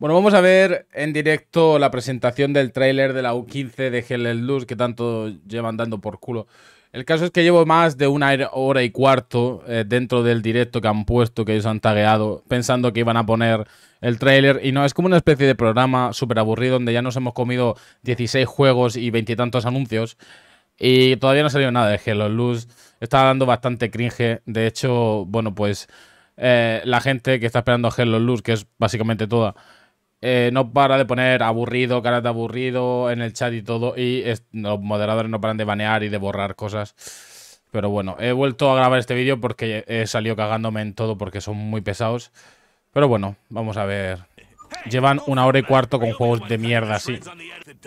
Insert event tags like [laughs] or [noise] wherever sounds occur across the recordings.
Bueno, vamos a ver en directo la presentación del tráiler de la U15 de the Luz que tanto llevan dando por culo. El caso es que llevo más de una hora y cuarto eh, dentro del directo que han puesto, que ellos han tagueado, pensando que iban a poner el tráiler. Y no, es como una especie de programa súper aburrido donde ya nos hemos comido 16 juegos y veintitantos anuncios. Y todavía no ha salido nada de the Luz. Está dando bastante cringe. De hecho, bueno, pues eh, la gente que está esperando a the Luz, que es básicamente toda, eh, no para de poner aburrido, caras de aburrido en el chat y todo. Y los moderadores no paran de banear y de borrar cosas. Pero bueno, he vuelto a grabar este vídeo porque he salido cagándome en todo porque son muy pesados. Pero bueno, vamos a ver. Llevan una hora y cuarto con juegos de mierda sí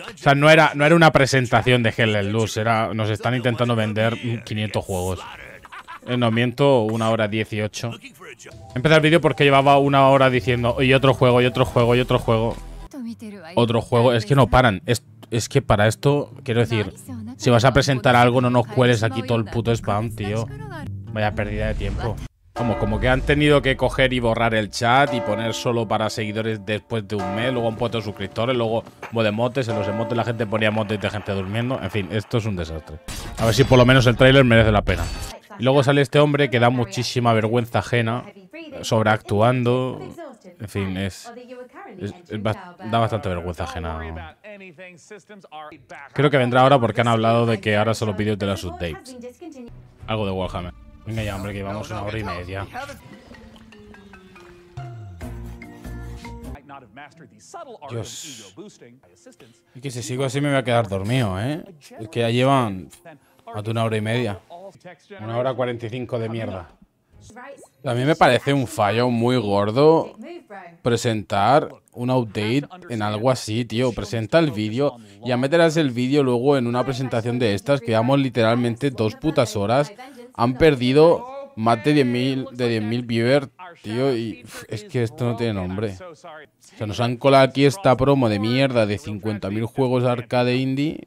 O sea, no era, no era una presentación de Hell Luz, era nos están intentando vender 500 juegos. Eh, no miento, una hora 18. Empecé el vídeo porque llevaba una hora diciendo, y otro juego, y otro juego, y otro juego. Otro juego, es que no paran. Es, que para esto, quiero decir, si vas a presentar algo, no nos cueles aquí todo el puto spam, tío. Vaya pérdida de tiempo. Como, como que han tenido que coger y borrar el chat y poner solo para seguidores después de un mes, luego un puesto de suscriptores, luego modemotes, en los emotes la gente ponía motes de gente durmiendo. En fin, esto es un desastre. A ver si por lo menos el tráiler merece la pena. Luego sale este hombre que da muchísima vergüenza ajena, sobreactuando. En fin, es, da bastante vergüenza ajena. Creo que vendrá ahora porque han hablado de que ahora solo vídeos de las updates. Algo de Warhammer. Venga ya, hombre, que llevamos una hora y media. Dios. Es que si sigo así me voy a quedar dormido, ¿eh? Es que ya llevan más de una hora y media. Una hora 45 de mierda. A mí me parece un fallo muy gordo presentar un update en algo así, tío. Presenta el vídeo, ya meterás el vídeo luego en una presentación de estas. que Quedamos literalmente dos putas horas. Han perdido más de 10.000 de 10.000 viewers, tío, y es que esto no tiene nombre. Se nos han colado aquí esta promo de mierda de 50.000 juegos arcade indie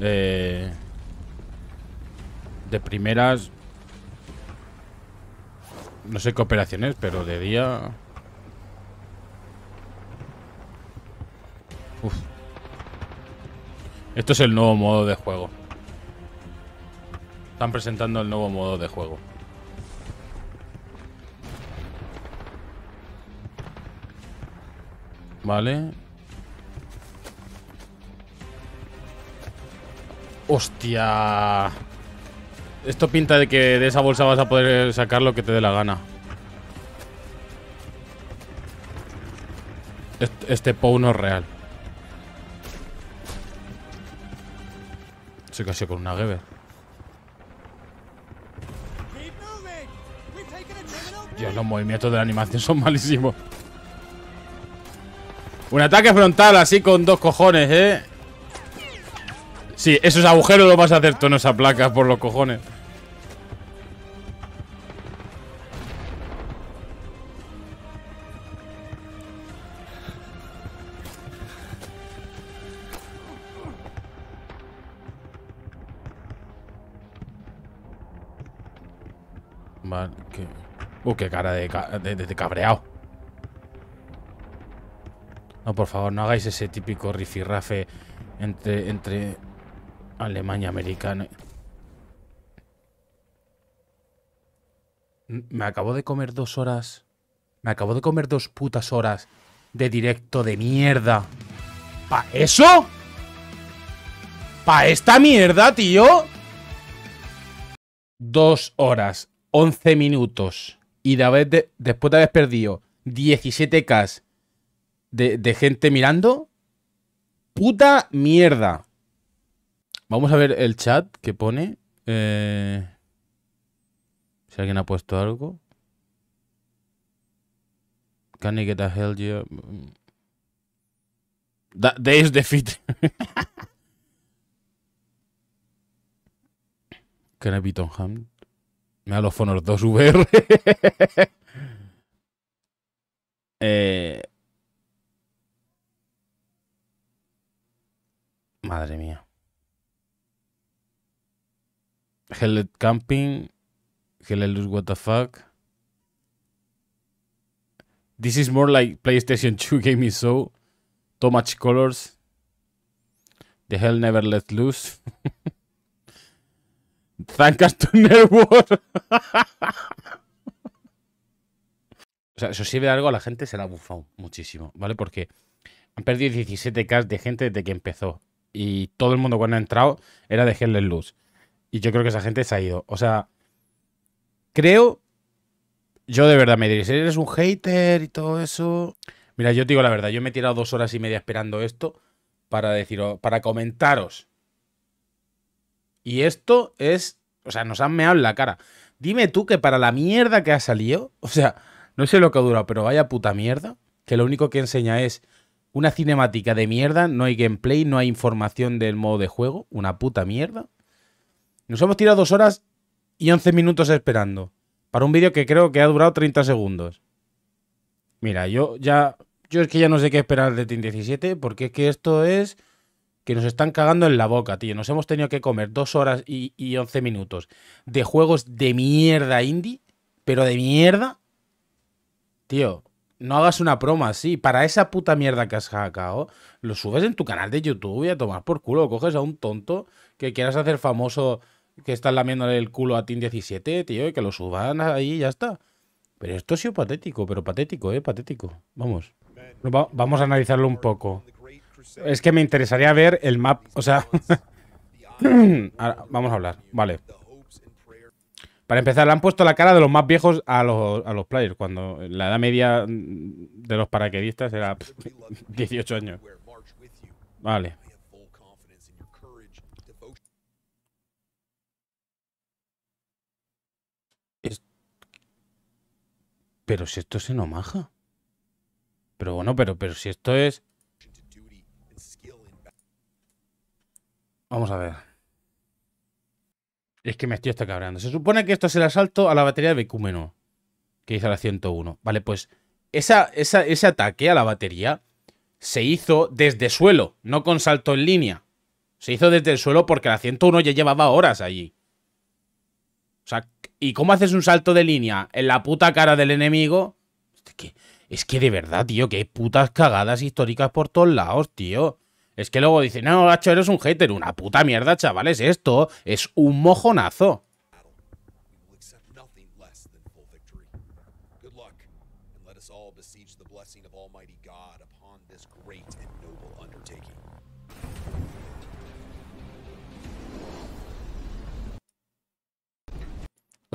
Eh, de primeras... No sé qué operaciones, pero de día... Uf. Esto es el nuevo modo de juego. Están presentando el nuevo modo de juego. Vale. Hostia. Esto pinta de que de esa bolsa vas a poder sacar lo que te dé la gana. Este, Pou no es real. Se casi con una Geber. Dios, los movimientos de la animación son malísimos. Un ataque frontal así con dos cojones, ¿eh? Sí, esos agujeros los vas a hacer tú en esa placa, por los cojones. Vale, que... Uh, qué cara de, cabreado. No, por favor, no hagáis ese típico rifirrafe entre, entre Alemania americana. Me acabo de comer dos horas. Me acabo de comer dos putas horas de directo de mierda. ¿Pa eso? ¿Pa esta mierda, tío? Dos horas, once minutos. Y después de haber perdido 17K de gente mirando. Puta mierda. Vamos a ver el chat que pone. Eh, si alguien ha puesto algo. Can I get a hell yeah? Mm. That, is defeat. [laughs] Can I beat on hand? Me da los fonos 2 VR. [laughs] Eh. Madre mía. Hellet Camping, lose What the fuck. This is more like PlayStation 2 [laughs] game Show so. Too much colors. The hell never let loose. [laughs] Thank us to Network. [laughs] o sea, eso sirve algo, a la gente se la ha bufado muchísimo, ¿vale? Porque han perdido 17k de gente desde que empezó. Y todo el mundo cuando ha entrado era de Hell Let Lose y yo creo que esa gente se ha ido. O sea, creo. Yo de verdad me diréis, eres un hater y todo eso. Mira, yo te digo la verdad, yo me he tirado dos horas y media esperando esto para deciros, para comentaros. Y esto es. O sea, nos han meado en la cara. Dime tú que para la mierda que ha salido. [laughs] O sea, no sé lo que ha durado, pero vaya puta mierda. Que lo único que enseña es una cinemática de mierda, no hay gameplay, no hay información del modo de juego, una puta mierda. Nos hemos tirado dos horas y once minutos esperando. Para un vídeo que creo que ha durado 30 segundos. Mira, yo ya. Yo es que ya no sé qué esperar de Team 17, porque es que esto es. Que nos están cagando en la boca, tío. Nos hemos tenido que comer dos horas y, once minutos de juegos de mierda indie, pero de mierda. Tío, no hagas una broma así. Para esa puta mierda que has sacado, lo subes en tu canal de YouTube y a tomar por culo. Coges a un tonto que quieras hacer famoso que están lamiéndole el culo a Team 17, tío, y que lo suban ahí y ya está. Pero esto ha sido patético, pero patético, ¿eh? Patético. Vamos. vamos a analizarlo un poco. Es que me interesaría ver el map, o sea... [laughs] vamos a hablar, vale. Para empezar, le han puesto la cara de los más viejos a los, players, cuando la edad media de los paraquedistas era 18 años. Vale. Pero si esto es en Omaha. Pero bueno, pero, pero si esto es... Vamos a ver. Es que me estoy hasta cabreando. Se supone que esto es el asalto a la batería de Becúmeno. Que hizo la 101. Vale, pues esa, esa, ese ataque a la batería se hizo desde suelo, no con salto en línea. Se hizo desde el suelo porque la 101 ya llevaba horas allí. ¿Y cómo haces un salto de línea en la puta cara del enemigo? Es que, es que de verdad, tío, que hay putas cagadas históricas por todos lados, tío. Es que luego dicen, no, gacho, eres un hater. Una puta mierda, chavales. Esto es un mojonazo.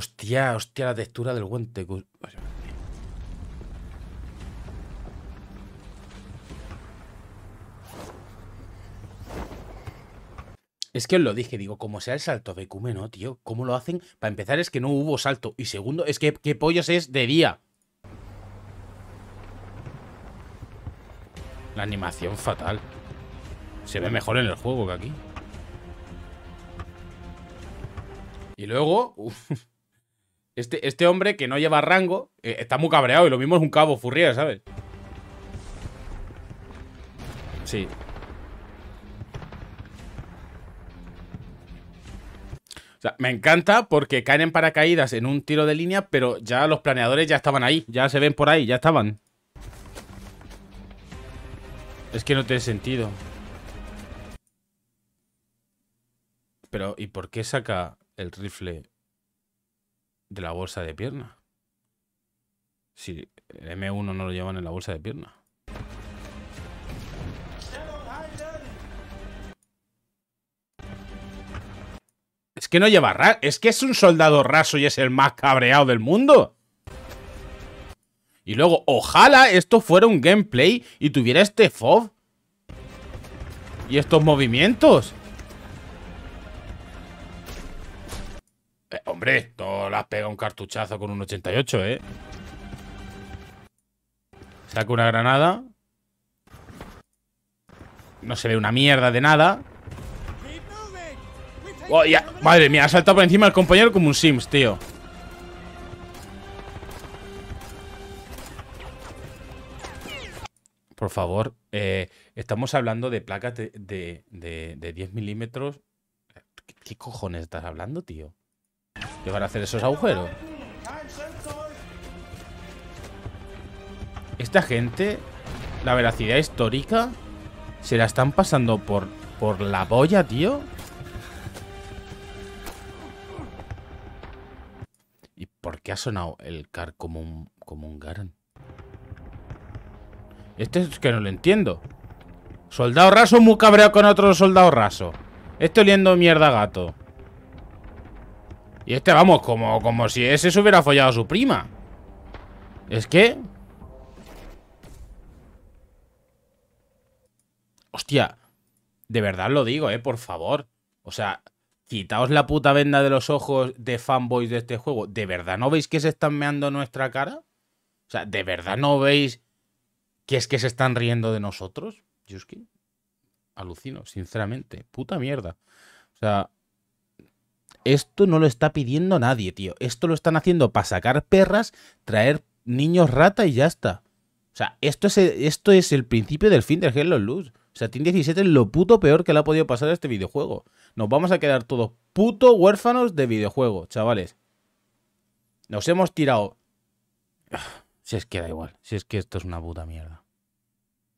Hostia, hostia, la textura del guante. Es que os lo dije, digo, como sea el salto de Kume, ¿no, tío? ¿Cómo lo hacen? Para empezar es que no hubo salto. Y segundo, es que qué pollos es de día. La animación fatal. Se ve mejor en el juego que aquí. Y luego... Este, este, hombre que no lleva rango eh, está muy cabreado y lo mismo es un cabo furrier, ¿sabes? Sí. O sea, me encanta porque caen en paracaídas en un tiro de línea, pero ya los planeadores ya estaban ahí, ya se ven por ahí, ya estaban. Es que no tiene sentido. Pero, ¿y por qué saca el rifle? de la bolsa de pierna. Si el M1 no lo llevan en la bolsa de pierna. Es que no lleva Es que es un soldado raso y es el más cabreado del mundo. Y luego, ojalá esto fuera un gameplay y tuviera este FOV. Y estos movimientos. Eh, hombre, no las pega un cartuchazo con un 88, ¿eh? Saca una granada. No se ve una mierda de nada. Oh, Madre mía, ha saltado por encima del compañero como un Sims, tío. Por favor, eh, estamos hablando de placas de, 10 milímetros. ¿Qué cojones estás hablando, tío? que van a hacer esos agujeros. Esta gente, la veracidad histórica, se la están pasando por, por la boya, tío. ¿Y por qué ha sonado el car como un, como un garan? Este es que no lo entiendo. Soldado raso muy cabreado con otro soldado raso. Estoy oliendo mierda gato. Y este, vamos, como, como si ese se hubiera follado a su prima. Es que... Hostia, de verdad lo digo, eh, por favor. O sea, quitaos la puta venda de los ojos de fanboys de este juego. ¿De verdad no veis que se están meando nuestra cara? O sea, ¿de verdad no veis que es que se están riendo de nosotros? Yo alucino, sinceramente. Puta mierda. O sea, esto no lo está pidiendo nadie, tío. Esto lo están haciendo para sacar perras, traer niños rata y ya está. O sea, esto es, el, esto es el principio del fin del Hello Luz. O sea, Team 17 es lo puto peor que le ha podido pasar a este videojuego. Nos vamos a quedar todos puto huérfanos de videojuego, chavales. Nos hemos tirado... [sighs] Si es que da igual, si es que esto es una puta mierda.